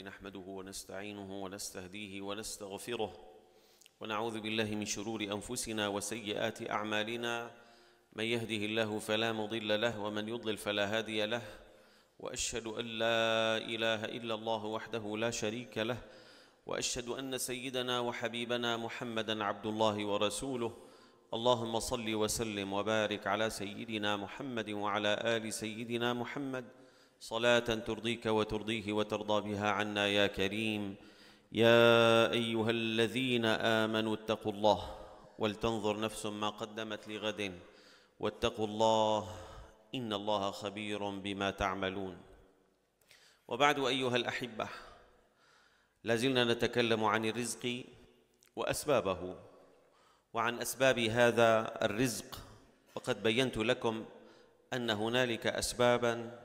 نحمده ونستعينه ونستهديه ونستغفره ونعوذ بالله من شرور انفسنا وسيئات اعمالنا من يهده الله فلا مضل له ومن يضلل فلا هادي له واشهد ان لا اله الا الله وحده لا شريك له واشهد ان سيدنا وحبيبنا محمدا عبد الله ورسوله اللهم صل وسلم وبارك على سيدنا محمد وعلى ال سيدنا محمد صلاة ترضيك وترضيه وترضى بها عنا يا كريم يا أيها الذين آمنوا اتقوا الله ولتنظر نفس ما قدمت لغد واتقوا الله إن الله خبير بما تعملون وبعد أيها الأحبة لازلنا نتكلم عن الرزق وأسبابه وعن أسباب هذا الرزق وقد بينت لكم أن هنالك أسباباً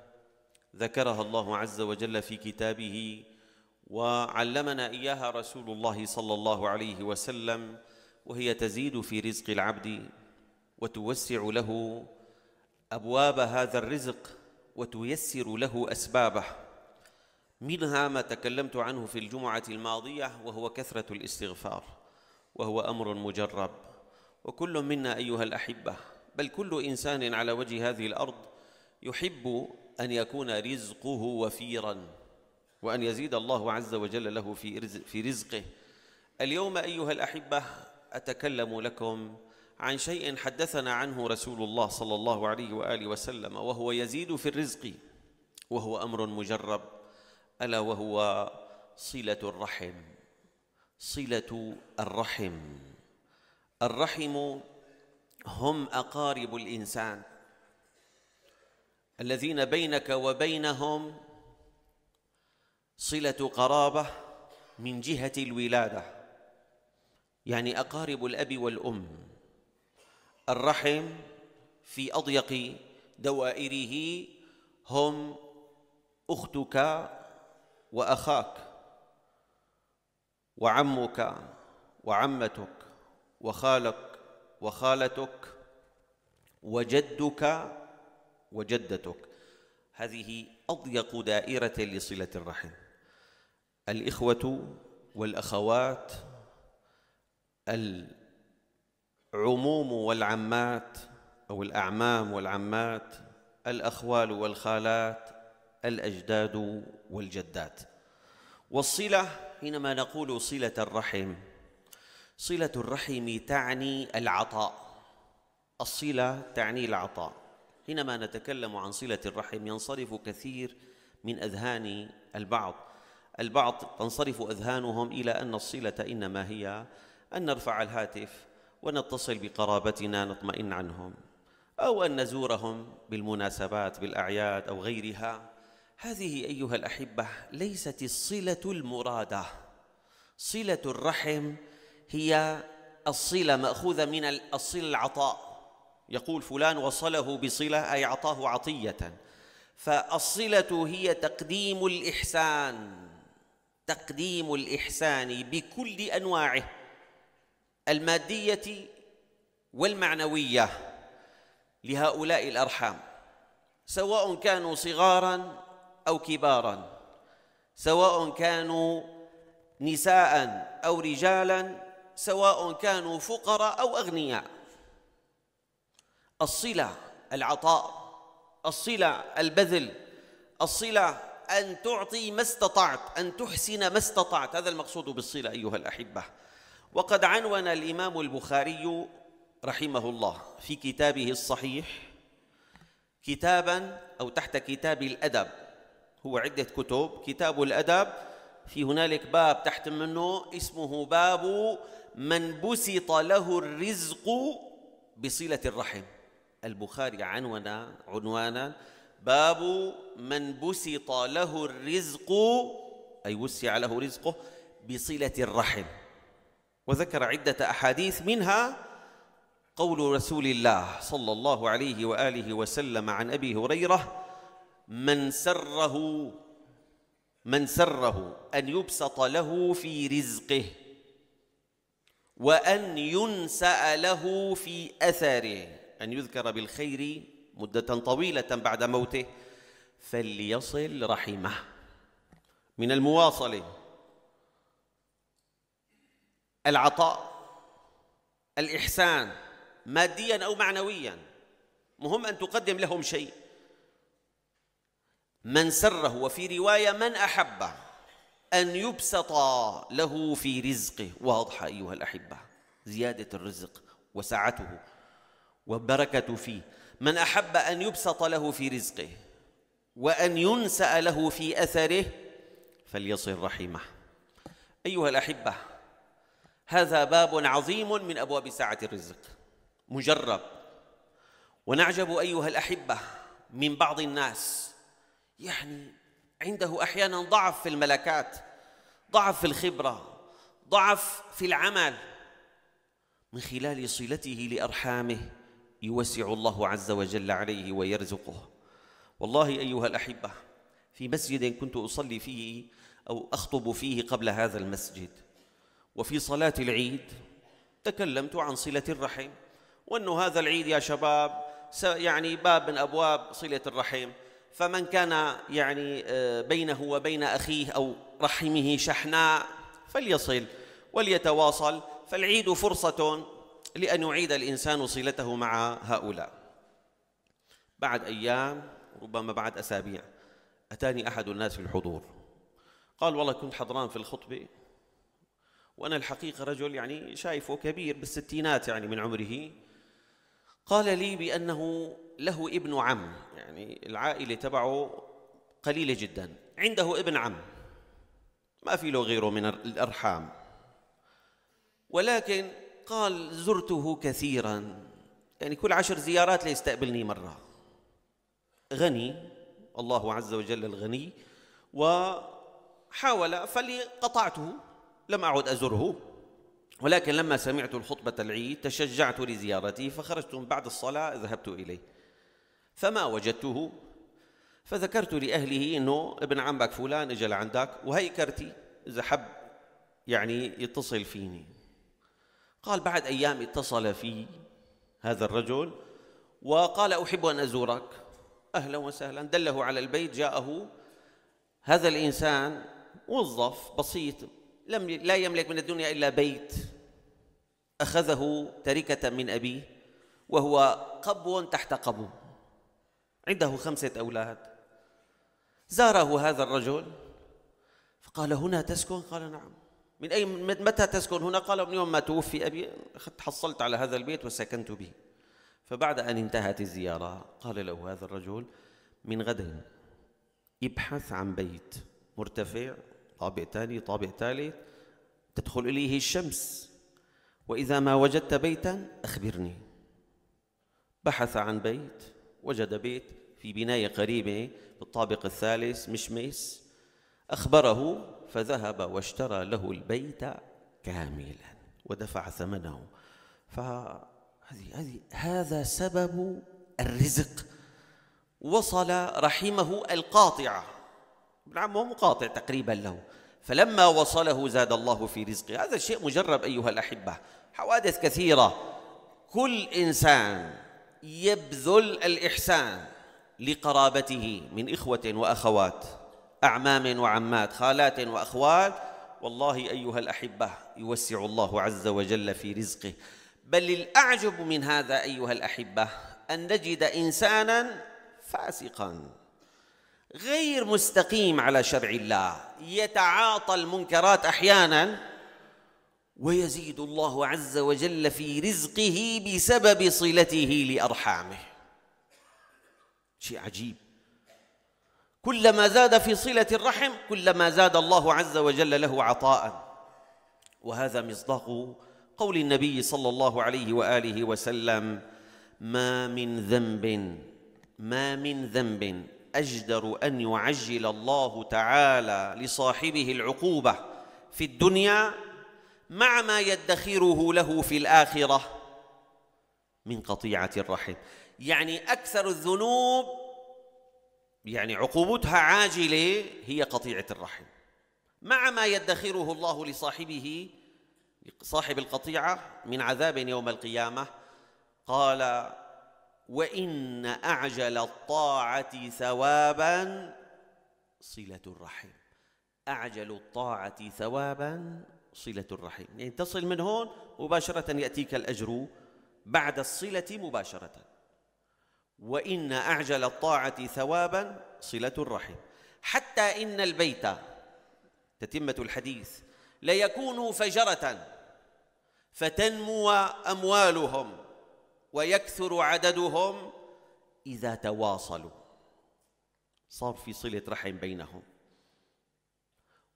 ذكرها الله عز وجل في كتابه وعلمنا اياها رسول الله صلى الله عليه وسلم وهي تزيد في رزق العبد وتوسع له ابواب هذا الرزق وتيسر له اسبابه منها ما تكلمت عنه في الجمعه الماضيه وهو كثره الاستغفار وهو امر مجرب وكل منا ايها الاحبه بل كل انسان على وجه هذه الارض يحب أن يكون رزقه وفيرا وأن يزيد الله عز وجل له في, رزق في رزقه اليوم أيها الأحبة أتكلم لكم عن شيء حدثنا عنه رسول الله صلى الله عليه وآله وسلم وهو يزيد في الرزق وهو أمر مجرب ألا وهو صلة الرحم صلة الرحم الرحم هم أقارب الإنسان الذين بينك وبينهم صله قرابه من جهه الولاده يعني اقارب الاب والام الرحم في اضيق دوائره هم اختك واخاك وعمك وعمتك وخالك وخالتك وجدك وجدتك هذه أضيق دائرة لصلة الرحم الإخوة والأخوات العموم والعمات أو الأعمام والعمات الأخوال والخالات الأجداد والجدات والصلة حينما نقول صلة الرحم صلة الرحم تعني العطاء الصلة تعني العطاء حينما نتكلم عن صلة الرحم ينصرف كثير من أذهان البعض البعض تنصرف أذهانهم إلى أن الصلة إنما هي أن نرفع الهاتف ونتصل بقرابتنا نطمئن عنهم أو أن نزورهم بالمناسبات بالأعياد أو غيرها هذه أيها الأحبة ليست الصلة المرادة صلة الرحم هي الصلة مأخوذة من الصلة العطاء يقول فلان وصله بصله اي اعطاه عطيه فالصله هي تقديم الاحسان تقديم الاحسان بكل انواعه الماديه والمعنويه لهؤلاء الارحام سواء كانوا صغارا او كبارا سواء كانوا نساء او رجالا سواء كانوا فقراء او اغنياء الصلة العطاء الصلة البذل الصلة أن تعطي ما استطعت أن تحسن ما استطعت هذا المقصود بالصلة أيها الأحبة وقد عنون الإمام البخاري رحمه الله في كتابه الصحيح كتابا أو تحت كتاب الأدب هو عدة كتب كتاب الأدب في هنالك باب تحت منه اسمه باب من بسط له الرزق بصلة الرحم البخاري عنون عنوانا باب من بسط له الرزق أي وسع له رزقه بصلة الرحم وذكر عدة أحاديث منها قول رسول الله صلى الله عليه وآله وسلم عن أبي هريرة من سره من سره أن يبسط له في رزقه وأن ينسأ له في أثره أن يذكر بالخير مدة طويلة بعد موته فليصل رحمه من المواصلة العطاء الإحسان ماديا أو معنويا مهم أن تقدم لهم شيء من سره وفي رواية من أحبه أن يبسط له في رزقه واضحة أيها الأحبة زيادة الرزق وسعته والبركة فيه من أحب أن يبسط له في رزقه وأن ينسأ له في أثره فليصل رحمه أيها الأحبة هذا باب عظيم من أبواب ساعة الرزق مجرب ونعجب أيها الأحبة من بعض الناس يعني عنده أحيانا ضعف في الملكات ضعف في الخبرة ضعف في العمل من خلال صلته لأرحامه يوسع الله عز وجل عليه ويرزقه والله أيها الأحبة في مسجد كنت أصلي فيه أو أخطب فيه قبل هذا المسجد وفي صلاة العيد تكلمت عن صلة الرحم وأنه هذا العيد يا شباب يعني باب من أبواب صلة الرحم فمن كان يعني آه، بينه وبين أخيه أو رحمه شحناء فليصل وليتواصل فالعيد فرصة لأن يعيد الإنسان صلته مع هؤلاء بعد أيام ربما بعد أسابيع أتاني أحد الناس في الحضور قال والله كنت حضران في الخطبة وأنا الحقيقة رجل يعني شايفه كبير بالستينات يعني من عمره قال لي بأنه له ابن عم يعني العائلة تبعه قليلة جدا عنده ابن عم ما في له غيره من الأرحام ولكن قال زرته كثيرا يعني كل عشر زيارات ليستقبلني مرة غني الله عز وجل الغني وحاول فقطعته لم أعد أزره ولكن لما سمعت الخطبة العيد تشجعت لزيارته فخرجت بعد الصلاة ذهبت إليه فما وجدته فذكرت لأهله أنه ابن عمك فلان اجى لعندك وهي كرتي إذا حب يعني يتصل فيني قال بعد أيام اتصل في هذا الرجل وقال أحب أن أزورك أهلا وسهلا دله على البيت جاءه هذا الإنسان موظف بسيط لم لا يملك من الدنيا إلا بيت أخذه تركة من أبيه وهو قبو تحت قبو عنده خمسة أولاد زاره هذا الرجل فقال هنا تسكن قال نعم من أي متى تسكن هنا؟ قال من يوم ما توفي أبي حصلت على هذا البيت وسكنت به فبعد أن انتهت الزيارة قال له هذا الرجل من غد ابحث عن بيت مرتفع طابق ثاني طابق ثالث تدخل إليه الشمس وإذا ما وجدت بيتا أخبرني بحث عن بيت وجد بيت في بناية قريبة بالطابق الثالث مشمس أخبره فذهب واشترى له البيت كاملا ودفع ثمنه فهذه هذا سبب الرزق وصل رحمه القاطعة ابن عمه مقاطع تقريبا له فلما وصله زاد الله في رزقه هذا شيء مجرب أيها الأحبة حوادث كثيرة كل إنسان يبذل الإحسان لقرابته من إخوة وأخوات أعمام وعمات خالات وأخوال والله أيها الأحبة يوسع الله عز وجل في رزقه بل الأعجب من هذا أيها الأحبة أن نجد إنسانا فاسقا غير مستقيم على شرع الله يتعاطى المنكرات أحيانا ويزيد الله عز وجل في رزقه بسبب صلته لأرحامه شيء عجيب كلما زاد في صلة الرحم كلما زاد الله عز وجل له عطاء وهذا مصداق قول النبي صلى الله عليه وآله وسلم ما من ذنب ما من ذنب أجدر أن يعجل الله تعالى لصاحبه العقوبة في الدنيا مع ما يدخره له في الآخرة من قطيعة الرحم يعني أكثر الذنوب يعني عقوبتها عاجلة هي قطيعة الرحم مع ما يدخره الله لصاحبه صاحب القطيعة من عذاب يوم القيامة قال وإن أعجل الطاعة ثوابا صلة الرحم أعجل الطاعة ثوابا صلة الرحم يعني تصل من هون مباشرة يأتيك الأجر بعد الصلة مباشرةً وإن أعجل الطاعة ثوابا صلة الرحم حتى إن البيت تتمة الحديث ليكونوا فجرة فتنمو أموالهم ويكثر عددهم إذا تواصلوا صار في صلة رحم بينهم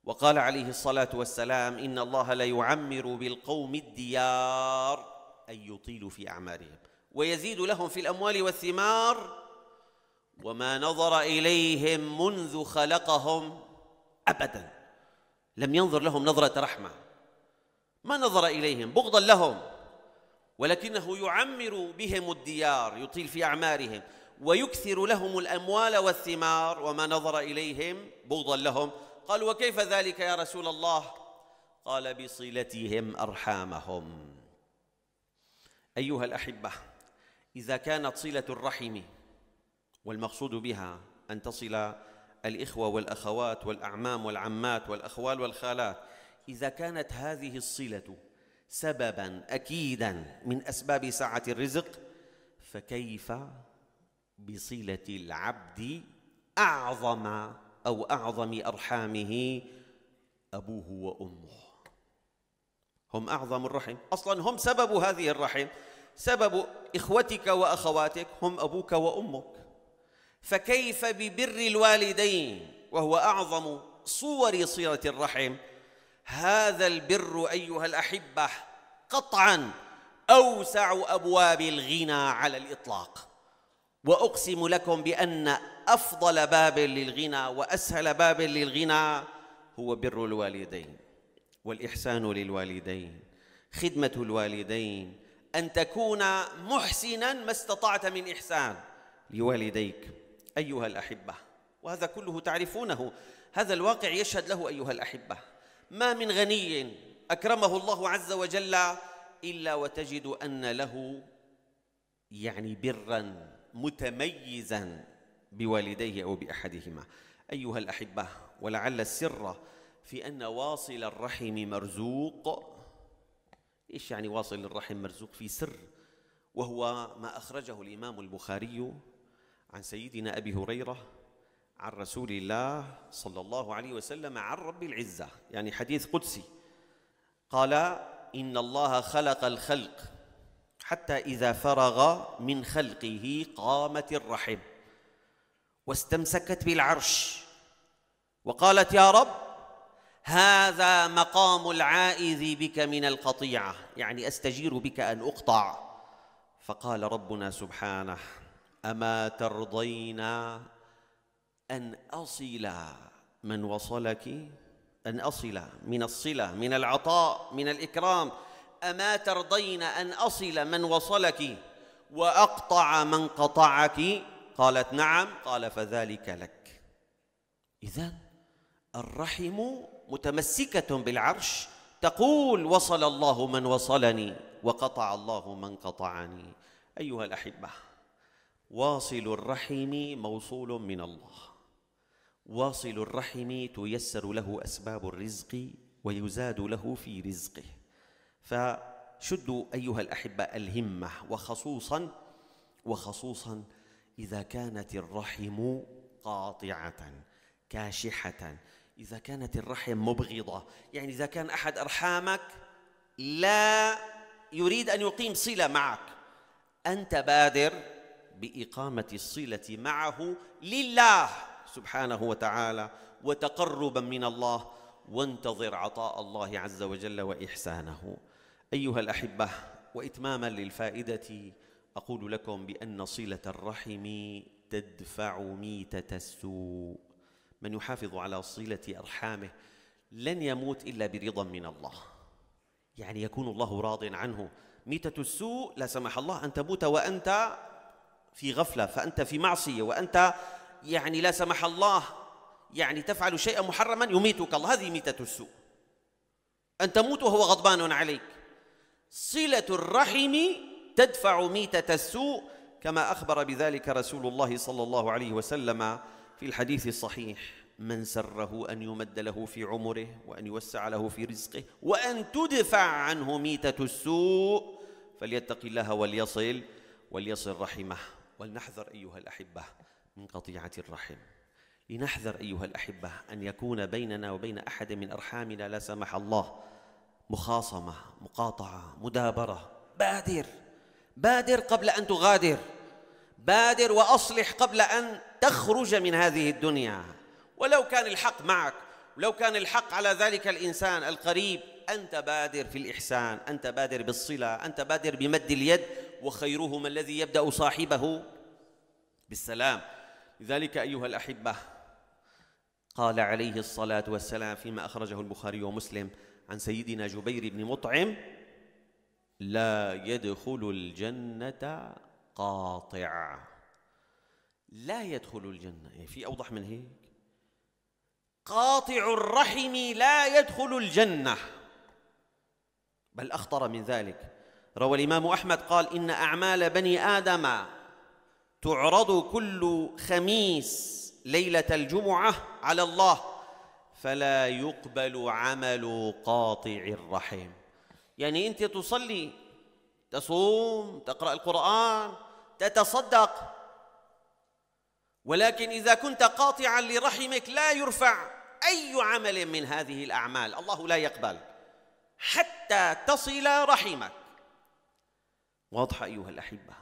وقال عليه الصلاة والسلام إن الله لا يعمر بالقوم الديار أي يطيل في أعمارهم ويزيد لهم في الأموال والثمار وما نظر إليهم منذ خلقهم أبدا لم ينظر لهم نظرة رحمة ما نظر إليهم بغضا لهم ولكنه يعمر بهم الديار يطيل في أعمارهم ويكثر لهم الأموال والثمار وما نظر إليهم بغضا لهم قالوا وكيف ذلك يا رسول الله قال بصلتهم أرحامهم أيها الأحبة اذا كانت صله الرحم والمقصود بها ان تصل الاخوه والاخوات والاعمام والعمات والاخوال والخالات اذا كانت هذه الصله سببا اكيدا من اسباب سعه الرزق فكيف بصله العبد اعظم او اعظم ارحامه ابوه وامه هم اعظم الرحم اصلا هم سبب هذه الرحم سبب إخوتك وأخواتك هم أبوك وأمك فكيف ببر الوالدين وهو أعظم صور صلة الرحم هذا البر أيها الأحبة قطعاً أوسع أبواب الغنى على الإطلاق وأقسم لكم بأن أفضل باب للغنى وأسهل باب للغنى هو بر الوالدين والإحسان للوالدين خدمة الوالدين أن تكون محسنا ما استطعت من إحسان لوالديك أيها الأحبة وهذا كله تعرفونه هذا الواقع يشهد له أيها الأحبة ما من غني أكرمه الله عز وجل إلا وتجد أن له يعني برا متميزا بوالديه أو بأحدهما أيها الأحبة ولعل السر في أن واصل الرحم مرزوق إيش يعني واصل للرحم مرزوق في سر وهو ما أخرجه الإمام البخاري عن سيدنا أبي هريرة عن رسول الله صلى الله عليه وسلم عن رب العزة يعني حديث قدسي قال إن الله خلق الخلق حتى إذا فرغ من خلقه قامت الرحم واستمسكت بالعرش وقالت يا رب هذا مقام العائذ بك من القطيعة يعني أستجير بك أن أقطع فقال ربنا سبحانه أما ترضين أن أصل من وصلك أن أصل من الصلة من العطاء من الإكرام أما ترضين أن أصل من وصلك وأقطع من قطعك قالت نعم قال فذلك لك إذا الرحم متمسكة بالعرش تقول وصل الله من وصلني وقطع الله من قطعني أيها الأحبة واصل الرحم موصول من الله واصل الرحم تيسر له أسباب الرزق ويزاد له في رزقه فشدوا أيها الأحبة الهمة وخصوصا وخصوصا إذا كانت الرحم قاطعة كاشحة إذا كانت الرحم مبغضة يعني إذا كان أحد أرحامك لا يريد أن يقيم صلة معك أنت بادر بإقامة الصلة معه لله سبحانه وتعالى وتقربا من الله وانتظر عطاء الله عز وجل وإحسانه أيها الأحبة وإتماما للفائدة أقول لكم بأن صلة الرحم تدفع ميتة السوء من يحافظ على صلة أرحامه لن يموت إلا برضا من الله يعني يكون الله راض عنه ميتة السوء لا سمح الله أن تموت وأنت في غفلة فأنت في معصية وأنت يعني لا سمح الله يعني تفعل شيئا محرما يميتك الله هذه ميتة السوء أن تموت وهو غضبان عليك صلة الرحم تدفع ميتة السوء كما أخبر بذلك رسول الله صلى الله عليه وسلم في الحديث الصحيح من سره أن يمد له في عمره وأن يوسع له في رزقه وأن تدفع عنه ميتة السوء فليتق الله وليصل وليصل رحمه ولنحذر أيها الأحبة من قطيعة الرحم لنحذر أيها الأحبة أن يكون بيننا وبين أحد من أرحامنا لا سمح الله مخاصمة مقاطعة مدابرة بادر بادر قبل أن تغادر بادر واصلح قبل ان تخرج من هذه الدنيا ولو كان الحق معك ولو كان الحق على ذلك الانسان القريب انت بادر في الاحسان انت بادر بالصله انت بادر بمد اليد وخيرهما الذي يبدا صاحبه بالسلام لذلك ايها الاحبه قال عليه الصلاه والسلام فيما اخرجه البخاري ومسلم عن سيدنا جبير بن مطعم لا يدخل الجنه قاطع لا يدخل الجنة إيه، في أوضح من هيك قاطع الرحم لا يدخل الجنة بل أخطر من ذلك روى الإمام أحمد قال إن أعمال بني آدم تعرض كل خميس ليلة الجمعة على الله فلا يقبل عمل قاطع الرحم يعني أنت تصلي تصوم تقرأ القرآن تتصدق ولكن إذا كنت قاطعا لرحمك لا يرفع أي عمل من هذه الأعمال الله لا يقبل حتى تصل رحمك واضحة أيها الأحبة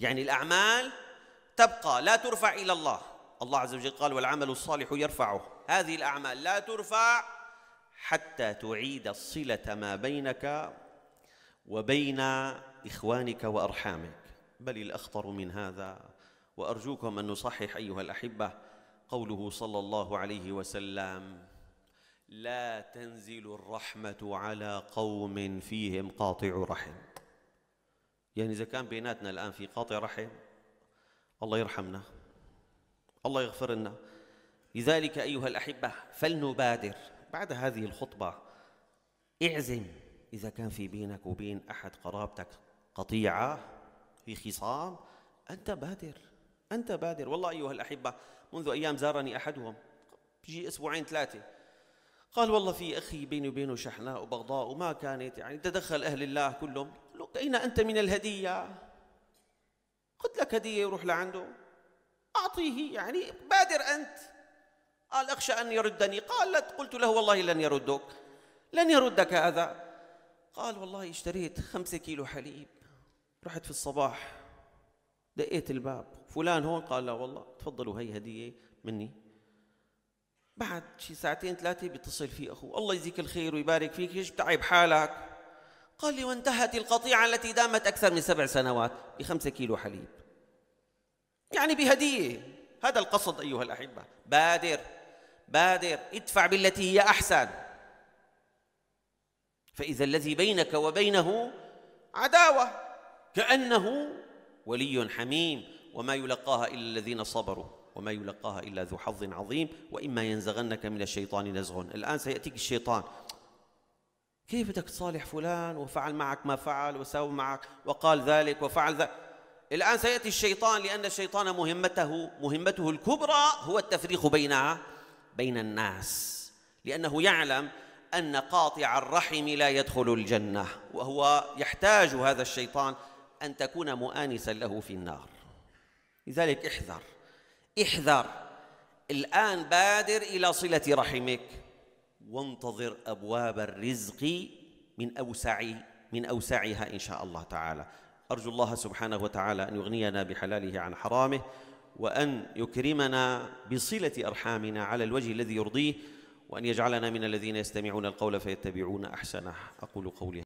يعني الأعمال تبقى لا ترفع إلى الله الله عز وجل قال والعمل الصالح يرفعه هذه الأعمال لا ترفع حتى تعيد الصلة ما بينك وبين إخوانك وأرحامك بل الأخطر من هذا وأرجوكم أن نصحح أيها الأحبة قوله صلى الله عليه وسلم لا تنزل الرحمة على قوم فيهم قاطع رحم يعني إذا كان بيناتنا الآن في قاطع رحم الله يرحمنا الله يغفر لنا لذلك أيها الأحبة فلنبادر بعد هذه الخطبة اعزم إذا كان في بينك وبين أحد قرابتك قطيعة في خصام أنت بادر أنت بادر والله أيها الأحبة منذ أيام زارني أحدهم بيجي أسبوعين ثلاثة قال والله في أخي بيني وبينه شحناء وبغضاء وما كانت يعني تدخل أهل الله كلهم أين أنت من الهدية قلت لك هدية وروح لعنده أعطيه يعني بادر أنت قال أخشى أن يردني قالت قلت له والله لن يردك لن يردك هذا قال والله اشتريت خمسة كيلو حليب رحت في الصباح دقيت الباب فلان هون قال لا والله تفضلوا هي هدية مني بعد شي ساعتين ثلاثة بيتصل فيه أخوه الله يجزيك الخير ويبارك فيك ليش بتعب حالك قال لي وانتهت القطيعة التي دامت أكثر من سبع سنوات بخمسة كيلو حليب يعني بهدية هذا القصد أيها الأحبة بادر بادر ادفع بالتي هي أحسن فإذا الذي بينك وبينه عداوة كأنه ولي حميم وما يلقاها إلا الذين صبروا وما يلقاها إلا ذو حظ عظيم وإما ينزغنك من الشيطان نزغ الآن سيأتيك الشيطان كيف بدك تصالح فلان وفعل معك ما فعل وساوى معك وقال ذلك وفعل ذلك الآن سيأتي الشيطان لأن الشيطان مهمته مهمته الكبرى هو التفريق بين بين الناس لأنه يعلم أن قاطع الرحم لا يدخل الجنة وهو يحتاج هذا الشيطان أن تكون مؤانسا له في النار لذلك احذر احذر الآن بادر إلى صلة رحمك وانتظر أبواب الرزق من أوسع من أوسعها إن شاء الله تعالى أرجو الله سبحانه وتعالى أن يغنينا بحلاله عن حرامه وأن يكرمنا بصلة أرحامنا على الوجه الذي يرضيه وأن يجعلنا من الذين يستمعون القول فيتبعون أحسنه أقول قولي